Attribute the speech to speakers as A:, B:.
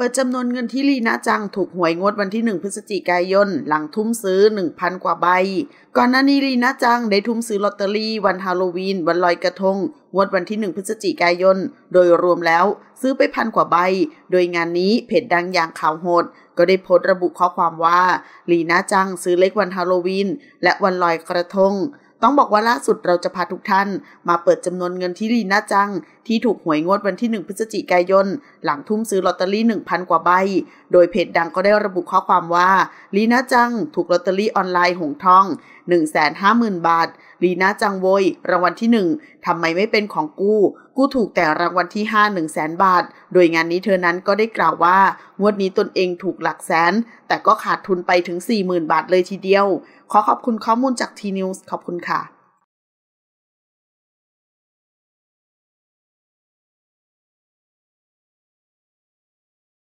A: ปิดจำนวนเงินที่ลีน่าจังถูกหวยงวดวันที่1พฤศจิกายน หลังทุ่มซื้อ 1,000กว่าใบ ก่อนหน้านี้ลีน่าจังได้ทุ่มซื้อลอตเตอรี่วันฮาโลวีน วันลอยกระทงงวดวันที่1พฤศจิกายน โดยรวมแล้วซื้อไปพันกว่าใบ โดยงานนี้เพจดังอย่างข่าวโหด ก็ได้โพสต์ระบุข้อความว่าลีน่าจังซื้อเลขวันฮาโลวีน และวันลอยกระทงต้องบอกว่าล่าสุดเราจะพาทุกท่านมาเปิดจำนวนเงินที่ลีน่าจัง ที่ถูกหวยงวดวันที่ 1 พฤศจิกายน หลังทุ่มซื้อลอตเตอรี่ 1,000 กว่าใบโดยเพจดังก็ได้ระบุข้อความว่า ลีน่าจังถูกลอตเตอรี่ออนไลน์หงทอง 150,000 บาท ลีน่าจังโวยรางวัลที่ 1 ทำไมไม่เป็นของกู้กู้ถูกแต่รางวัลที่ 5 1 0 0 0 0แบาท โดยงานนี้เธอนั้นก็ได้กล่าวว่างวดนี้ตนเองถูกหลักแสน แต่ก็ขาดทุนไปถึง 40,000 บาทเลยทีเดียว ขอขอบคุณข้อมูลจากทีนิวส์ขอบคุณค่ะ